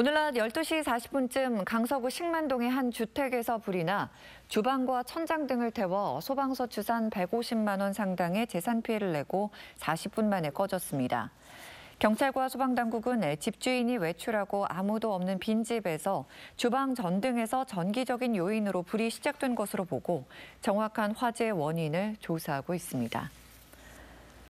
오늘 낮 12시 40분쯤 강서구 식만동의 한 주택에서 불이 나 주방과 천장 등을 태워 소방서 추산 150만 원 상당의 재산 피해를 내고 40분 만에 꺼졌습니다. 경찰과 소방당국은 집주인이 외출하고 아무도 없는 빈집에서 주방 전등에서 전기적인 요인으로 불이 시작된 것으로 보고 정확한 화재 원인을 조사하고 있습니다.